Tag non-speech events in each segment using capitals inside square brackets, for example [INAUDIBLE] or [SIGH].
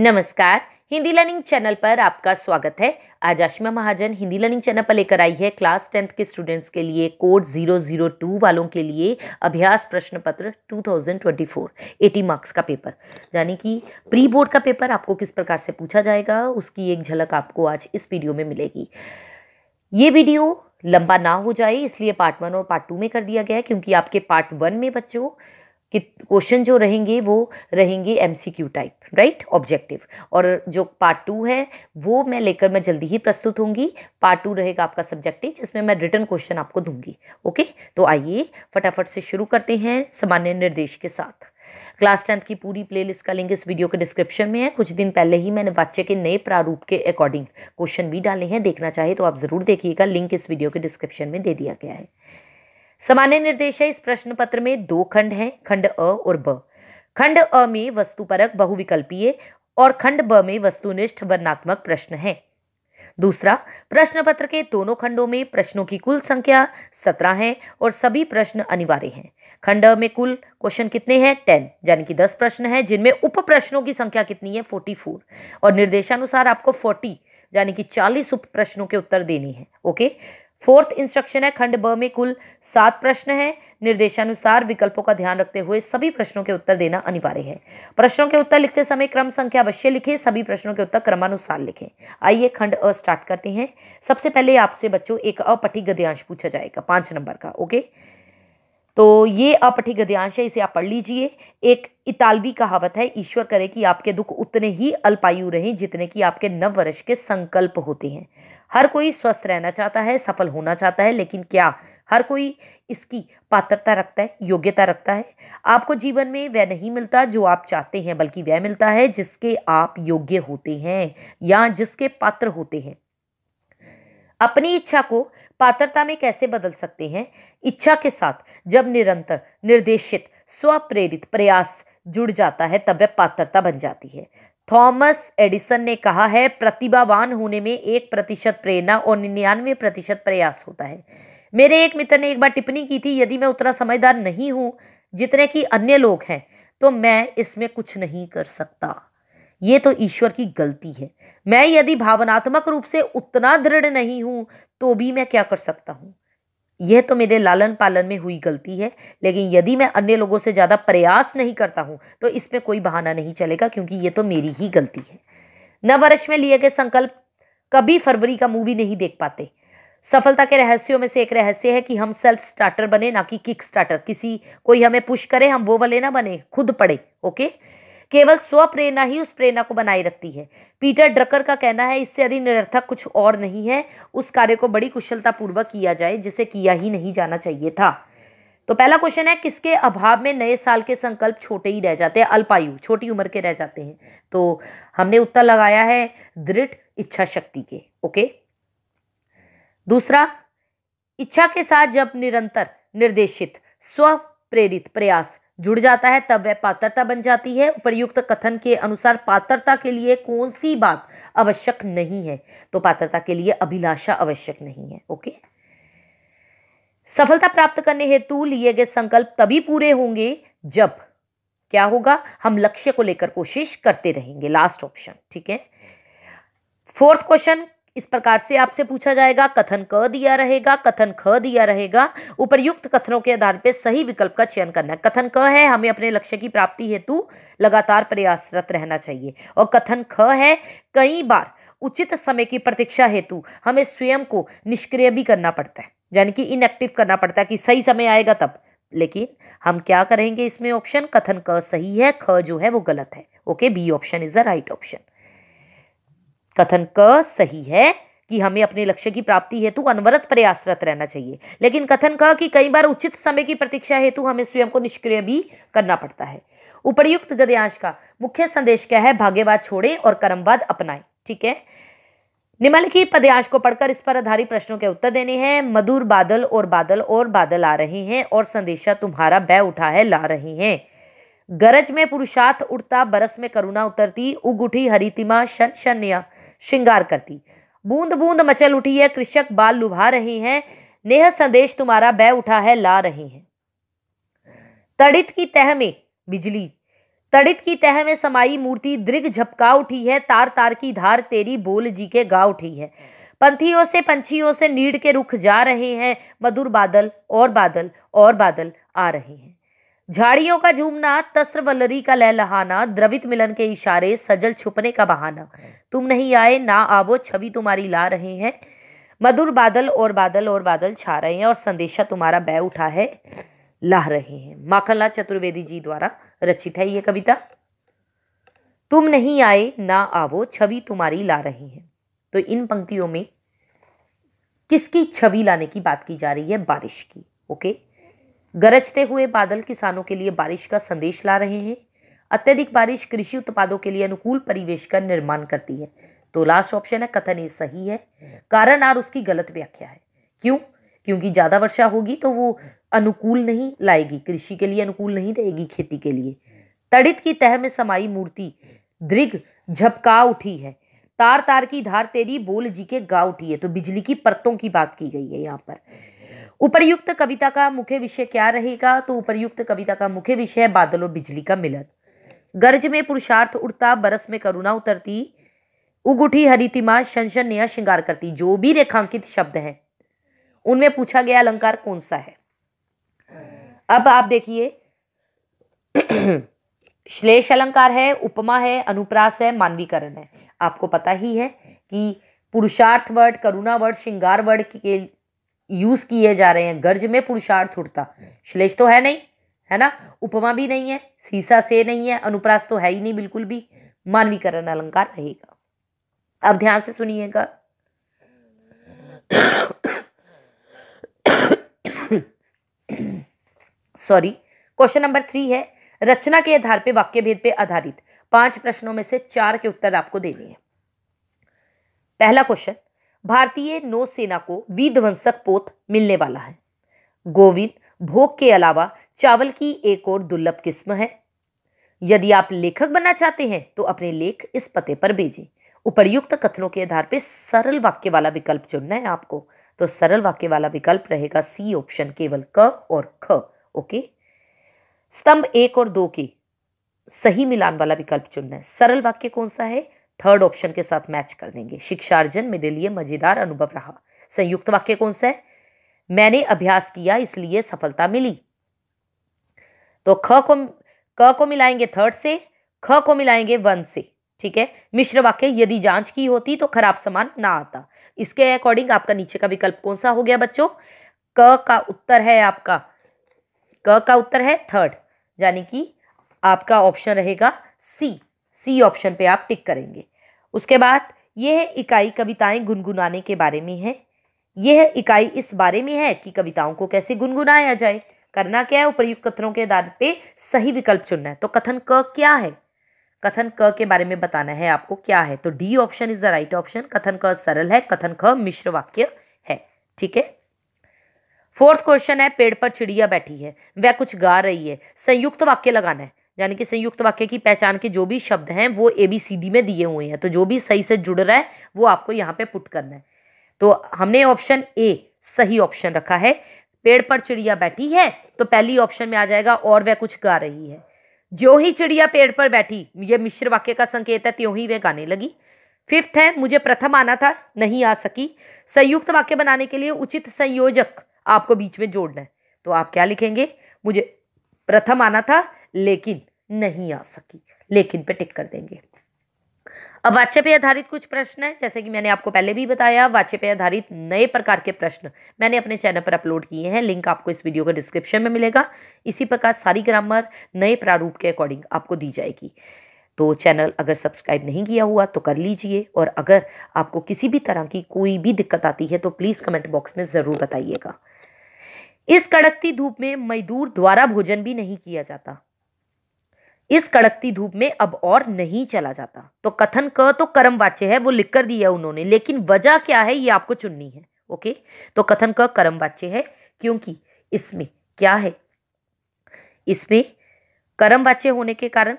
नमस्कार Hindi learning channel पर आपका स्वागत है आज आशिमा महाजन हिंदी लर्निंग चैनल पर लेकर आई है क्लास टेंथ के स्टूडेंट्स के लिए कोड 002 वालों के लिए अभ्यास प्रश्न पत्र 2024 80 मार्क्स का पेपर यानी कि प्री बोर्ड का पेपर आपको किस प्रकार से पूछा जाएगा उसकी एक झलक आपको आज इस वीडियो में मिलेगी ये वीडियो लंबा ना हो जाए इसलिए पार्ट वन और पार्ट टू में कर दिया गया है क्योंकि आपके पार्ट वन में बच्चों कि क्वेश्चन जो रहेंगे वो रहेंगे एम टाइप राइट ऑब्जेक्टिव और जो पार्ट टू है वो मैं लेकर मैं जल्दी ही प्रस्तुत होंगी पार्ट टू रहेगा आपका सब्जेक्टिव जिसमें मैं रिटर्न क्वेश्चन आपको दूंगी ओके तो आइए फटाफट से शुरू करते हैं सामान्य निर्देश के साथ क्लास टेंथ की पूरी प्लेलिस्ट का लिंक इस वीडियो के डिस्क्रिप्शन में है कुछ दिन पहले ही मैंने वाच्य के नए प्रारूप के अकॉर्डिंग क्वेश्चन भी डाले हैं देखना चाहे तो आप ज़रूर देखिएगा लिंक इस वीडियो के डिस्क्रिप्शन में दे दिया गया है सामान्य निर्देश है इस प्रश्न पत्र में दो खंड हैं खंड अ और ब खंड अ में वस्तुपरक बहुविकल्पीय और खंड ब में वस्तुनिष्ठ वर्णात्मक प्रश्न है दूसरा प्रश्न पत्र के दोनों खंडों में प्रश्नों की कुल संख्या सत्रह है और सभी प्रश्न अनिवार्य हैं खंड में कुल क्वेश्चन कितने हैं टेन यानी कि दस प्रश्न हैं जिनमें उप प्रश्नों की संख्या कितनी है फोर्टी फोर और निर्देशानुसार आपको फोर्टी यानी कि चालीस उप प्रश्नों के उत्तर देने हैं ओके फोर्थ इंस्ट्रक्शन है खंड ब में कुल सात प्रश्न हैं निर्देशानुसार विकल्पों का ध्यान रखते हुए सभी प्रश्नों के उत्तर देना अनिवार्य है प्रश्नों के उत्तर लिखते समय क्रम संख्या अवश्य लिखें सभी प्रश्नों के उत्तर क्रमानुसार लिखें आइए खंड अ स्टार्ट करते हैं सबसे पहले आपसे बच्चों एक अपठी गद्यांश पूछा जाएगा पांच नंबर का ओके तो ये अपठी गद्यांश है इसे आप पढ़ लीजिए एक इतालवी कहावत है ईश्वर करे कि आपके दुख उतने ही अल्पायु रहें जितने कि आपके नव वर्ष के संकल्प होते हैं हर कोई स्वस्थ रहना चाहता है सफल होना चाहता है लेकिन क्या हर कोई इसकी पात्रता रखता है योग्यता रखता है आपको जीवन में वह नहीं मिलता जो आप चाहते हैं बल्कि वह मिलता है जिसके आप योग्य होते हैं या जिसके पात्र होते हैं अपनी इच्छा को पात्रता में कैसे बदल सकते हैं इच्छा के साथ जब निरंतर निर्देशित स्वप्रेरित प्रयास जुड़ जाता है तब वह पात्रता बन जाती है थॉमस एडिसन ने कहा है प्रतिभावान होने में एक प्रतिशत प्रेरणा और निन्यानवे प्रतिशत प्रयास होता है मेरे एक मित्र ने एक बार टिप्पणी की थी यदि मैं उतना समझदार नहीं हूँ जितने कि अन्य लोग हैं तो मैं इसमें कुछ नहीं कर सकता ये तो ईश्वर की गलती है मैं यदि भावनात्मक रूप से उतना दृढ़ नहीं हूँ तो भी मैं क्या कर सकता हूँ यह तो मेरे लालन पालन में हुई गलती है लेकिन यदि मैं अन्य लोगों से ज़्यादा प्रयास नहीं करता हूँ तो इसमें कोई बहाना नहीं चलेगा क्योंकि ये तो मेरी ही गलती है नव वर्ष में लिए गए संकल्प कभी फरवरी का मूवी नहीं देख पाते सफलता के रहस्यों में से एक रहस्य है कि हम सेल्फ स्टार्टर बने ना कि किक स्टार्टर किसी कोई हमें पुश करे हम वो वाले ना बने खुद पढ़े ओके केवल स्वप्रेरणा ही उस प्रेरणा को बनाए रखती है पीटर ड्रकर का कहना है इससे अधिक निरर्थक कुछ और नहीं है उस कार्य को बड़ी कुशलतापूर्वक किया जाए जिसे किया ही नहीं जाना चाहिए था तो पहला क्वेश्चन है किसके अभाव में नए साल के संकल्प छोटे ही रह जाते हैं अल्पायु छोटी उम्र के रह जाते हैं तो हमने उत्तर लगाया है दृढ़ इच्छा शक्ति के ओके दूसरा इच्छा के साथ जब निरंतर निर्देशित स्व प्रेरित प्रयास जुड़ जाता है तब वह पात्रता बन जाती है उपरयुक्त कथन के अनुसार पात्रता के लिए कौन सी बात आवश्यक नहीं है तो पात्रता के लिए अभिलाषा आवश्यक नहीं है ओके सफलता प्राप्त करने हेतु लिए गए संकल्प तभी पूरे होंगे जब क्या होगा हम लक्ष्य को लेकर कोशिश करते रहेंगे लास्ट ऑप्शन ठीक है फोर्थ क्वेश्चन इस प्रकार से आपसे पूछा जाएगा कथन क दिया रहेगा कथन ख दिया रहेगा उपरयुक्त कथनों के आधार पर सही विकल्प का चयन करना है कथन क है हमें अपने लक्ष्य की प्राप्ति हेतु लगातार प्रयासरत रहना चाहिए और कथन ख है कई बार उचित समय की प्रतीक्षा हेतु हमें स्वयं को निष्क्रिय भी करना पड़ता है यानी कि इनएक्टिव करना पड़ता है कि सही समय आएगा तब लेकिन हम क्या करेंगे इसमें ऑप्शन कथन क सही है ख जो है वो गलत है okay B option is the right option कथन क सही है कि हमें अपने लक्ष्य की प्राप्ति हेतु अनवरत प्रयासरत रहना चाहिए लेकिन कथन कह कि कई बार उचित समय की प्रतीक्षा हेतु हमें स्वयं को निष्क्रिय भी करना पड़ता है उपर्युक्त गद्यांश का मुख्य संदेश क्या है भाग्यवाद छोड़े और कर्मवाद अपनाएं ठीक है निम्नलिखित पदयांश को पढ़कर इस पर आधारित प्रश्नों के उत्तर देने हैं मधुर बादल और बादल और बादल आ रहे हैं और संदेशा तुम्हारा बै उठा है ला रहे हैं गरज में पुरुषार्थ उड़ता बरस में करुणा उतरती उग उठी हरितिमा शन शन्या श्रृंगार करती बूंद बूंद मचल उठी है कृषक बाल लुभा रहे हैं नेह संदेश तुम्हारा बै उठा है ला रहे हैं तड़ित की तह में बिजली तड़ित की तह में समाई मूर्ति दृग झपका उठी है तार तार की धार तेरी बोल जी के गा उठी है पंथियों से पंछियों से नीड के रुख जा रहे हैं मधुर बादल और बादल और बादल आ रहे हैं झाड़ियों का झूमना तस्र वल्लरी का लहलहाना द्रवित मिलन के इशारे सजल छुपने का बहाना तुम नहीं आए ना आवो छवि तुम्हारी ला रहे हैं मधुर बादल और बादल और बादल छा रहे हैं और संदेशा तुम्हारा बै उठा है लाह रहे हैं माखनलाल चतुर्वेदी जी द्वारा रचित है ये कविता तुम नहीं आए ना आवो छवि तुम्हारी ला रहे हैं तो इन पंक्तियों में किसकी छवि लाने की बात की जा रही है बारिश की ओके गरजते हुए बादल किसानों के लिए बारिश का संदेश ला रहे हैं अत्यधिक बारिश कृषि उत्पादों के लिए अनुकूल परिवेश का निर्माण करती है तो लास्ट ऑप्शन है कथन सही है कारण आर उसकी गलत व्याख्या है क्यों क्योंकि ज़्यादा वर्षा होगी तो वो अनुकूल नहीं लाएगी कृषि के लिए अनुकूल नहीं रहेगी खेती के लिए तड़ित की तह में समाई मूर्ति दृग झपका उठी है तार तार की धार तेरी बोल जी के गा उठी है तो बिजली की परतों की बात की गई है यहाँ पर उपरयुक्त कविता का मुख्य विषय क्या रहेगा तो उपरयुक्त कविता का मुख्य विषय है बादल और बिजली का मिलन गर्ज में पुरुषार्थ उड़ता बरस में करुणा उतरती उग उठी हरितिमा शनशन नया श्रृंगार करती जो भी रेखांकित शब्द हैं उनमें पूछा गया अलंकार कौन सा है अब आप देखिए [CLEARS THROAT] श्लेष अलंकार है उपमा है अनुप्रास है मानवीकरण है आपको पता ही है कि पुरुषार्थ वर्ड करुणा वर्ड श्रृंगार वर्ड के यूज किए जा रहे हैं गर्ज में पुरुषार्थ उठता श्लेष तो है नहीं है ना उपमा भी नहीं है सीसा से नहीं है अनुप्रास तो है ही नहीं बिल्कुल भी मानवीकरण अलंकार रहेगा अब ध्यान से सुनिएगा सॉरी क्वेश्चन नंबर थ्री है रचना के आधार पे वाक्य भेद पे आधारित पांच प्रश्नों में से चार के उत्तर आपको देने हैं पहला क्वेश्चन भारतीय नौसेना को विध्वंसक पोत मिलने वाला है गोविंद भोग के अलावा चावल की एक और दुर्लभ किस्म है यदि आप लेखक बनना चाहते हैं तो अपने लेख इस पते पर भेजें उपर्युक्त कथनों के आधार पर सरल वाक्य वाला विकल्प चुनना है आपको तो सरल वाक्य वाला विकल्प रहेगा सी ऑप्शन केवल क और ख ओके स्तंभ एक और दो के सही मिलान वाला विकल्प चुनना है सरल वाक्य कौन सा है थर्ड ऑप्शन के साथ मैच कर देंगे शिक्षार्जन मेरे लिए मजेदार अनुभव रहा संयुक्त वाक्य कौन सा है मैंने अभ्यास किया इसलिए सफलता मिली तो ख को क को मिलाएंगे थर्ड से ख को मिलाएंगे वन से ठीक है मिश्र वाक्य यदि जांच की होती तो खराब सामान ना आता इसके अकॉर्डिंग आपका नीचे का विकल्प कौन सा हो गया बच्चों क का उत्तर है आपका क का उत्तर है थर्ड यानी कि आपका ऑप्शन रहेगा सी सी ऑप्शन पे आप टिक करेंगे उसके बाद यह इकाई कविताएं गुनगुनाने के बारे में है यह इकाई इस बारे में है कि कविताओं को कैसे गुनगुनाया जाए करना क्या है उपयुक्त कथनों के आधार पे सही विकल्प चुनना है तो कथन क क्या है कथन क के बारे में बताना है आपको क्या है तो D option is the right option कथन क सरल है कथन ख मिश्र वाक्य है ठीक है फोर्थ क्वेश्चन है पेड़ पर चिड़िया बैठी है वह कुछ गा रही है संयुक्त वाक्य लगाना है यानी कि संयुक्त वाक्य की पहचान के जो भी शब्द हैं वो ए बी सी डी में दिए हुए हैं तो जो भी सही से जुड़ रहा है वो आपको यहाँ पे पुट करना है तो हमने ऑप्शन ए सही ऑप्शन रखा है पेड़ पर चिड़िया बैठी है तो पहली ऑप्शन में आ जाएगा और वह कुछ गा रही है जो ही चिड़िया पेड़ पर बैठी ये मिश्र वाक्य का संकेत है त्यों ही वह गाने लगी फिफ्थ है मुझे प्रथम आना था नहीं आ सकी संयुक्त वाक्य बनाने के लिए उचित संयोजक आपको बीच में जोड़ना है तो आप क्या लिखेंगे मुझे प्रथम आना था लेकिन नहीं आ सकी लेकिन पे टिक कर देंगे अब वाच्य पे आधारित कुछ प्रश्न है जैसे कि मैंने आपको पहले भी बताया वाच्य पे आधारित नए प्रकार के प्रश्न मैंने अपने चैनल पर अपलोड किए हैं लिंक आपको इस वीडियो के डिस्क्रिप्शन में मिलेगा इसी प्रकार सारी ग्रामर नए प्रारूप के अकॉर्डिंग आपको दी जाएगी तो चैनल अगर सब्सक्राइब नहीं किया हुआ तो कर लीजिए और अगर आपको किसी भी तरह की कोई भी दिक्कत आती है तो प्लीज़ कमेंट बॉक्स में ज़रूर बताइएगा इस कड़कती धूप में मजदूर द्वारा भोजन भी नहीं किया जाता इस कड़कती धूप में अब और नहीं चला जाता तो कथन क तो कर्म वाच्य है वो लिख कर दिया उन्होंने लेकिन वजह क्या है ये आपको चुननी है ओके तो कथन क कर्म वाच्य है क्योंकि इसमें क्या है इसमें कर्म वाच्य होने के कारण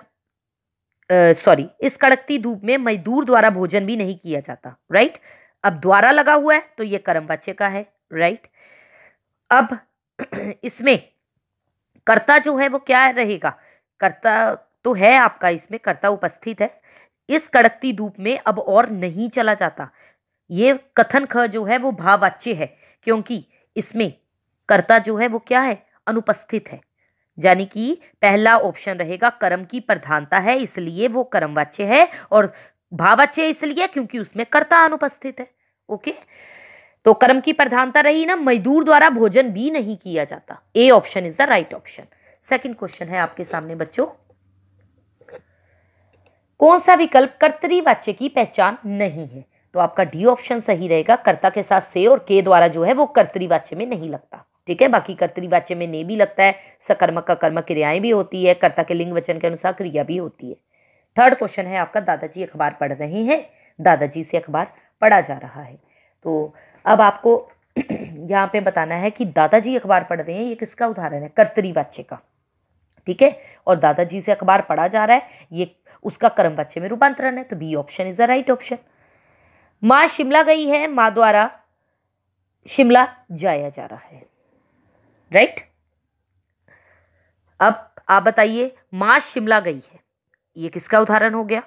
सॉरी इस कड़कती धूप में मजदूर द्वारा भोजन भी नहीं किया जाता राइट अब द्वारा लगा हुआ है तो ये कर्म वाच्य का है राइट अब [CLEARS THROAT] इसमें कर्ता जो है वो क्या रहेगा कर्ता तो है आपका इसमें कर्ता उपस्थित है इस कड़कती धूप में अब और नहीं चला जाता ये कथन ख जो है वो भाववाच्य है क्योंकि इसमें कर्ता जो है वो क्या है अनुपस्थित है यानी कि पहला ऑप्शन रहेगा कर्म की प्रधानता है इसलिए वो कर्मवाच्य है और भाववाच्य इसलिए क्योंकि उसमें कर्ता अनुपस्थित है ओके तो कर्म की प्रधानता रही ना मजदूर द्वारा भोजन भी नहीं किया जाता A option is the right option second question है आपके सामने बच्चों कौन सा विकल्प कर्तरी वाच्य की पहचान नहीं है तो आपका डी ऑप्शन सही रहेगा कर्ता के साथ से और के द्वारा जो है वो कर्तरी वाच्य में नहीं लगता ठीक है बाकी कर्तरी वाच्य में ने भी लगता है सकर्मक का कर्म क्रियाएं भी होती है कर्ता के लिंग वचन के अनुसार क्रिया भी होती है थर्ड क्वेश्चन है आपका दादाजी अखबार पढ़ रहे हैं दादाजी से अखबार पढ़ा जा रहा है तो अब आपको [CLEARS THROAT] यहाँ पे बताना है कि दादाजी अखबार पढ़ रहे हैं ये किसका उदाहरण है कर्तरी वाच्य का ठीक है और दादाजी से अखबार पढ़ा जा रहा है ये उसका कर्म बच्चे में रूपांतरण है तो B option is the right option माँ शिमला गई है माँ द्वारा शिमला जाया जा रहा है राइट right? अब आप बताइए माँ शिमला गई है ये किसका उदाहरण हो गया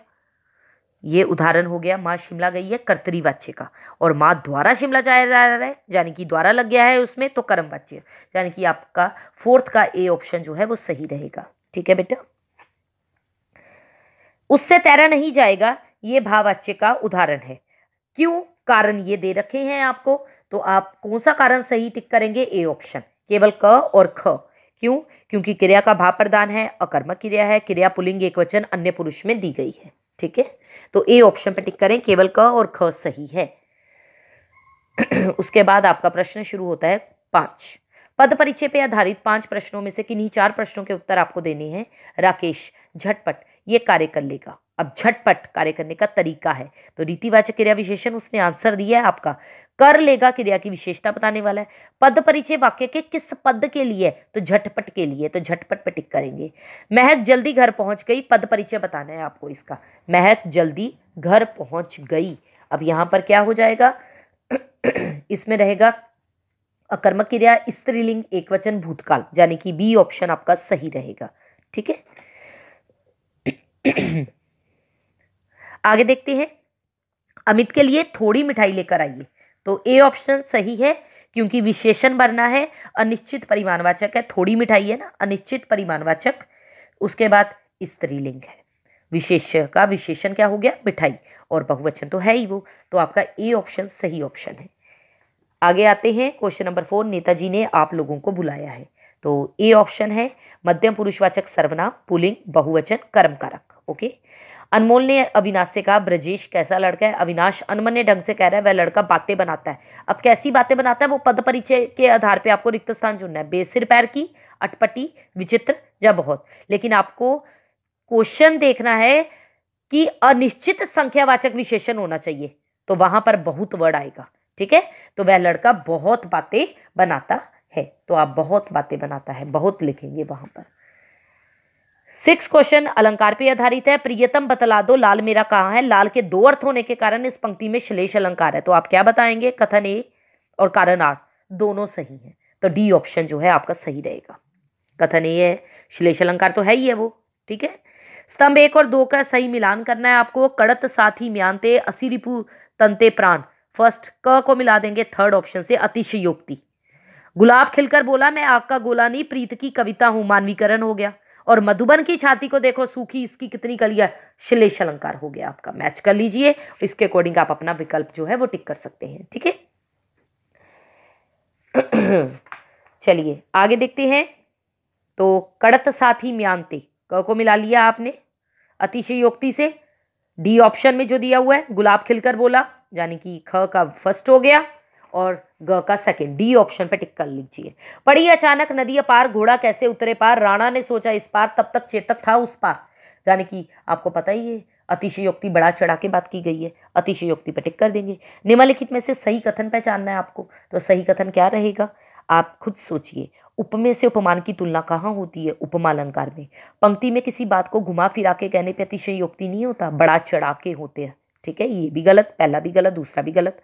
ये उदाहरण हो गया माँ शिमला गई है कर्तरी वाच्य का और माँ द्वारा शिमला जाया जा रहा है यानी कि द्वारा लग गया है उसमें तो कर्म वाच्य यानी कि आपका फोर्थ का ए ऑप्शन जो है वो सही रहेगा ठीक है बेटा उससे तैरा नहीं जाएगा ये भाववाच्य का उदाहरण है क्यों कारण ये दे रखे हैं आपको तो आप कौन सा कारण सही टिक करेंगे ए ऑप्शन केवल क और ख क्यों क्योंकि क्रिया का भाव प्रदान है अकर्मक क्रिया है क्रिया पुलिंग एक वचन अन्य पुरुष में दी गई है ठीक है तो ए ऑप्शन पर टिक करें केवल क और ख सही है [CLEARS THROAT] उसके बाद आपका प्रश्न शुरू होता है पांच पद परिचय पर आधारित पांच प्रश्नों में से किन्हीं चार प्रश्नों के उत्तर आपको देने हैं राकेश झटपट ये कार्य कर लेगा अब झटपट कार्य करने का तरीका है तो रीतिवाचक क्रिया विशेषण उसने आंसर दिया है आपका कर लेगा क्रिया की विशेषता बताने वाला है पद परिचय वाक्य के किस पद के लिए तो झटपट के लिए तो झटपट पर टिक करेंगे महक जल्दी घर पहुंच गई पद परिचय बताना है आपको इसका महक जल्दी घर पहुंच गई अब यहां पर क्या हो जाएगा [CLEARS THROAT] इसमें रहेगा अकर्मक क्रिया स्त्रीलिंग एकवचन भूतकाल यानी कि बी ऑप्शन आपका सही रहेगा ठीक है [CLEARS THROAT] आगे देखते हैं अमित के लिए थोड़ी मिठाई लेकर आइए तो ए ऑप्शन सही है क्योंकि विशेषण बनना है अनिश्चित परिमाणवाचक है थोड़ी मिठाई है ना अनिश्चित परिमाणवाचक उसके बाद स्त्रीलिंग है विशेष का विशेषण क्या हो गया मिठाई और बहुवचन तो है ही वो तो आपका ए ऑप्शन सही ऑप्शन है आगे आते हैं क्वेश्चन नंबर फोर नेताजी ने आप लोगों को बुलाया है तो ए ऑप्शन है मध्यम पुरुषवाचक सर्वनाम पुलिंग बहुवचन कर्मकारक ओके अनमोल ने अविनाश से कहा ब्रजेश कैसा लड़का है अविनाश अनमन्य ढंग से कह रहा है वह लड़का बातें बनाता है अब कैसी बातें बनाता है वो पद परिचय के आधार पर आपको रिक्त स्थान चुनना है बेसिर पैर की अटपटी विचित्र या बहुत लेकिन आपको क्वेश्चन देखना है कि अनिश्चित संख्यावाचक विशेषण होना चाहिए तो वहां पर बहुत वर्ड आएगा ठीक है तो वह लड़का बहुत बातें बनाता है तो आप बहुत बातें बनाता है बहुत लिखेंगे वहां पर सिक्स क्वेश्चन अलंकार पे आधारित है प्रियतम बतला दो लाल मेरा कहाँ है लाल के दो अर्थ होने के कारण इस पंक्ति में श्लेष अलंकार है तो आप क्या बताएंगे कथन ए और कारण आर दोनों सही हैं तो डी ऑप्शन जो है आपका सही रहेगा कथन ए है श्लेष अलंकार तो है ही है वो ठीक है स्तंभ एक और दो का सही मिलान करना है आपको कड़त साथी म्यांते रिपु तंते प्राण फर्स्ट क को मिला देंगे थर्ड ऑप्शन से अतिशयोक्ति गुलाब खिलकर बोला मैं आग का गोला नहीं प्रीत की कविता हूँ मानवीकरण हो गया और मधुबन की छाती को देखो सूखी इसकी कितनी कलिया श्लेष अलंकार हो गया आपका मैच कर लीजिए इसके अकॉर्डिंग आप अपना विकल्प जो है वो टिक कर सकते हैं ठीक है [CLEARS THROAT] चलिए आगे देखते हैं तो कड़त साथी म्यांते क को मिला लिया आपने अतिशयोक्ति से डी ऑप्शन में जो दिया हुआ है गुलाब खिलकर बोला यानी कि ख का फर्स्ट हो गया और ग का सेकेंड डी ऑप्शन पर टिक कर लीजिए पड़ी अचानक नदी पार घोड़ा कैसे उतरे पार राणा ने सोचा इस पार तब तक चेतक था उस पार यानी कि आपको पता ही है अतिशयोक्ति बड़ा चढ़ा के बात की गई है अतिशयोक्ति पर टिक कर देंगे निम्नलिखित में से सही कथन पहचानना है आपको तो सही कथन क्या रहेगा आप खुद सोचिए उपमेय से उपमान की तुलना कहाँ होती है उपमालंकार में पंक्ति में किसी बात को घुमा फिरा के कहने पर अतिशयोक्ति नहीं होता बड़ा चढ़ा के होते हैं ठीक है ये भी गलत पहला भी गलत दूसरा भी गलत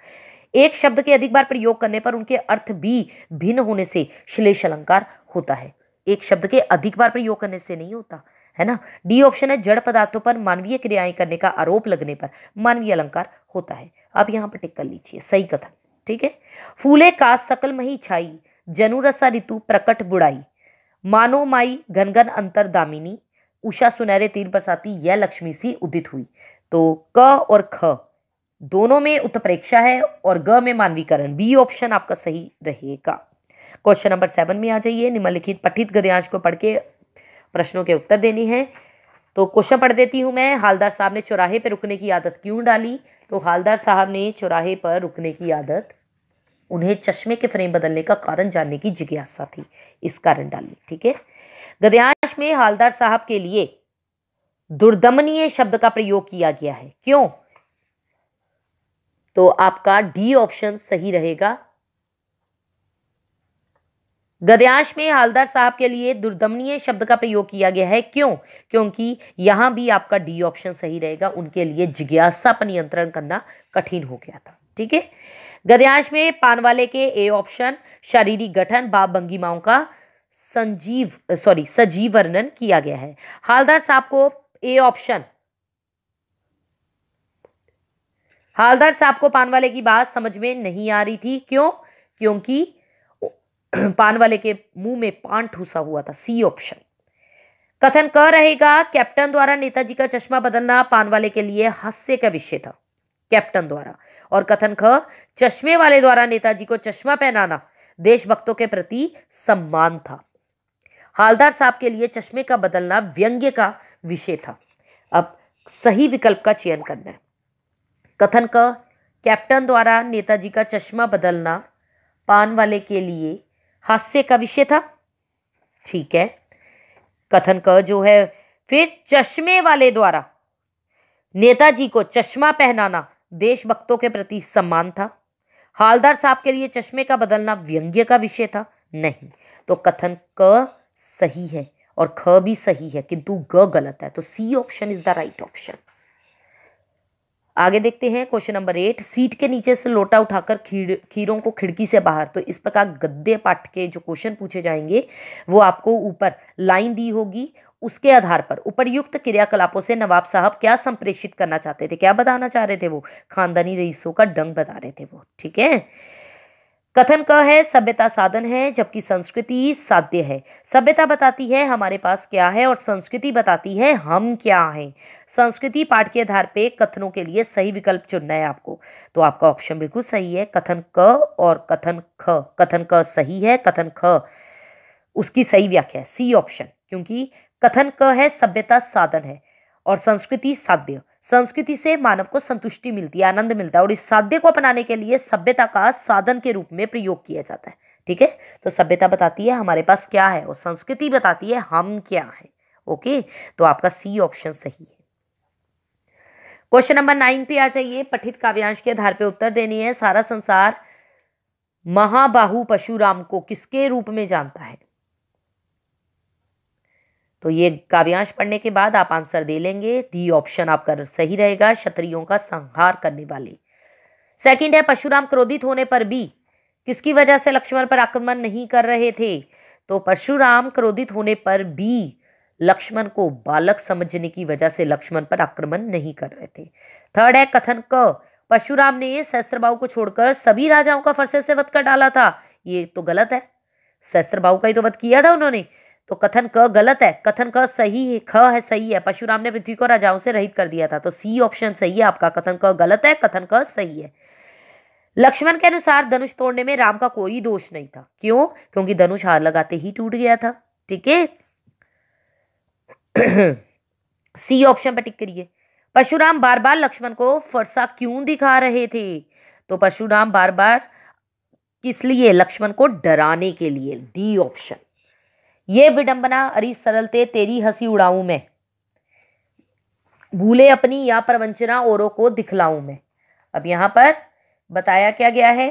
एक शब्द के अधिक बार प्रयोग करने पर उनके अर्थ भी भिन्न होने से श्लेष अलंकार होता है एक शब्द के अधिक बार प्रयोग करने से नहीं होता है ना डी ऑप्शन है जड़ पदार्थों पर मानवीय क्रियाएं करने का आरोप लगने पर मानवीय अलंकार होता है आप यहाँ पर टिक कर लीजिए सही कथन ठीक है फूले का सकल मही छाई जनुरसा ऋतु प्रकट बुढ़ाई मानो माई घनघन अंतर दामिनी उषा सुनहरे तीन बरसाती यह लक्ष्मी सी उदित हुई तो क और ख दोनों में उत्प्रेक्षा है और ग में मानवीकरण बी ऑप्शन आपका सही रहेगा क्वेश्चन नंबर सेवन में आ जाइए निम्नलिखित पठित गद्यांश को पढ़ के प्रश्नों के उत्तर देने हैं तो क्वेश्चन पढ़ देती हूँ मैं हालदार साहब ने चौराहे पर रुकने की आदत क्यों डाली तो हालदार साहब ने चौराहे पर रुकने की आदत उन्हें चश्मे के फ्रेम बदलने का कारण जानने की जिज्ञासा थी इस कारण डाली ठीक है गद्यांश में हालदार साहब के लिए दुर्दमनीय शब्द का प्रयोग किया गया है क्यों तो आपका डी ऑप्शन सही रहेगा गद्यांश में हालदार साहब के लिए दुर्दमनीय शब्द का प्रयोग किया गया है क्यों क्योंकि यहां भी आपका डी ऑप्शन सही रहेगा उनके लिए जिज्ञासा पर नियंत्रण करना कठिन हो गया था ठीक है गद्यांश में पानवाले के ए ऑप्शन शारीरिक गठन बाप भंगिमाओं का संजीव सॉरी सजीव वर्णन किया गया है हालदार साहब को ए ऑप्शन हालदार साहब को पान वाले की बात समझ में नहीं आ रही थी क्यों क्योंकि पान वाले के मुंह में पान ठूसा हुआ था सी ऑप्शन कथन कह रहेगा कैप्टन द्वारा नेताजी का चश्मा बदलना पान वाले के लिए हास्य का विषय था कैप्टन द्वारा और कथन ख चश्मे वाले द्वारा नेताजी को चश्मा पहनाना देशभक्तों के प्रति सम्मान था हालदार साहब के लिए चश्मे का बदलना व्यंग्य का विषय था अब सही विकल्प का चयन करना है कथन क कैप्टन द्वारा नेताजी का चश्मा बदलना पान वाले के लिए हास्य का विषय था ठीक है कथन क जो है फिर चश्मे वाले द्वारा नेताजी को चश्मा पहनाना देशभक्तों के प्रति सम्मान था हालदार साहब के लिए चश्मे का बदलना व्यंग्य का विषय था नहीं तो कथन क सही है और ख भी सही है किंतु ग गलत है तो C option is the right option आगे देखते हैं क्वेश्चन नंबर एट सीट के नीचे से लोटा उठाकर खीर खीरों को खिड़की से बाहर तो इस प्रकार गद्दे पाठ के जो क्वेश्चन पूछे जाएंगे वो आपको ऊपर लाइन दी होगी उसके आधार पर उपरयुक्त क्रियाकलापों से नवाब साहब क्या संप्रेषित करना चाहते थे क्या बताना चाह रहे थे वो खानदानी रईसों का डंग बता रहे थे वो ठीक है कथन का है सभ्यता साधन है जबकि संस्कृति साध्य है सभ्यता बताती है हमारे पास क्या है और संस्कृति बताती है हम क्या हैं संस्कृति पाठ के आधार पे कथनों के लिए सही विकल्प चुनना है आपको तो आपका ऑप्शन बिल्कुल सही है कथन क और कथन ख कथन क सही है कथन ख उसकी सही व्याख्या है सी ऑप्शन क्योंकि कथन क है सभ्यता साधन है और संस्कृति साध्य संस्कृति से मानव को संतुष्टि मिलती है आनंद मिलता है और इस साध्य को अपनाने के लिए सभ्यता का साधन के रूप में प्रयोग किया जाता है ठीक है तो सभ्यता बताती है हमारे पास क्या है और संस्कृति बताती है हम क्या है ओके तो आपका सी ऑप्शन सही है क्वेश्चन नंबर नाइन पे आ जाइए पठित काव्यांश के आधार पर उत्तर देनी है सारा संसार महाबाहु पशुराम को किसके रूप में जानता है तो ये काव्यांश पढ़ने के बाद आप आंसर दे लेंगे डी ऑप्शन आपका सही रहेगा क्षत्रियों का संहार करने वाले सेकंड है परशुराम क्रोधित होने पर भी किसकी वजह से लक्ष्मण पर आक्रमण नहीं कर रहे थे तो परशुराम क्रोधित होने पर भी लक्ष्मण को बालक समझने की वजह से लक्ष्मण पर आक्रमण नहीं कर रहे थे थर्ड है कथन क परशुराम ने सहस्त्रबाहु को छोड़कर सभी राजाओं का फरसे से वध कर डाला था ये तो गलत है सहस्त्रबाहु का ही तो वध किया था उन्होंने तो कथन क गलत है कथन क सही है ख है सही है परशुराम ने पृथ्वी को राजाओं से रहित कर दिया था तो सी ऑप्शन सही है आपका कथन क गलत है कथन क सही है लक्ष्मण के अनुसार धनुष तोड़ने में राम का कोई दोष नहीं था क्यों क्योंकि धनुष हार लगाते ही टूट गया था ठीक है सी [CLEARS THROAT] ऑप्शन पर टिक करिए परशुराम बार बार लक्ष्मण को फरसा क्यों दिखा रहे थे तो परशुराम बार बार किस लिए लक्ष्मण को डराने के लिए डी ऑप्शन ये विडंबना अरी सरलते तेरी हंसी उड़ाऊं मैं भूले अपनी या प्रवंचना औरों को दिखलाऊं मैं अब यहां पर बताया क्या गया है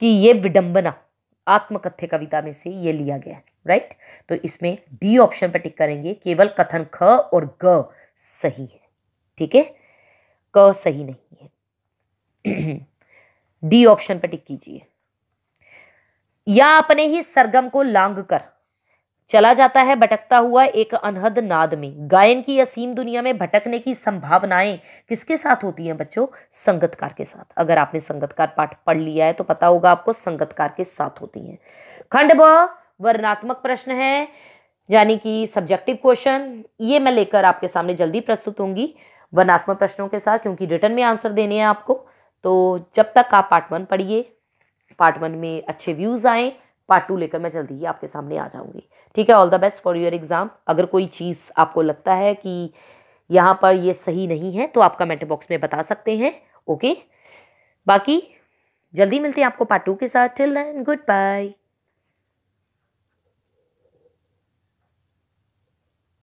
कि ये विडंबना आत्मकथ्य कविता में से ये लिया गया है राइट तो इसमें डी ऑप्शन पर टिक करेंगे केवल कथन ख और ग सही है ठीक है क सही नहीं है डी [CLEARS THROAT] ऑप्शन पर टिक कीजिए या अपने ही सरगम को लांग कर चला जाता है भटकता हुआ एक अनहद नाद में गायन की असीम दुनिया में भटकने की संभावनाएं किसके साथ होती हैं बच्चों संगतकार के साथ अगर आपने संगतकार पाठ पढ़ लिया है तो पता होगा आपको संगतकार के साथ होती हैं खंड ब वर्णात्मक प्रश्न है यानी कि सब्जेक्टिव क्वेश्चन ये मैं लेकर आपके सामने जल्दी प्रस्तुत होंगी वर्णात्मक प्रश्नों के साथ क्योंकि रिटर्न में आंसर देने हैं आपको तो जब तक आप पार्ट वन पढ़िए पार्ट वन में अच्छे व्यूज़ आएँ पार्ट टू लेकर मैं जल्दी ही आपके सामने आ जाऊँगी ठीक है all the best for your exam अगर कोई चीज़ आपको लगता है कि यहाँ पर ये सही नहीं है तो आप कमेंट बॉक्स में बता सकते हैं ओके बाकी जल्दी मिलते हैं आपको पार्ट टू के साथ टिल दैन गुड बाय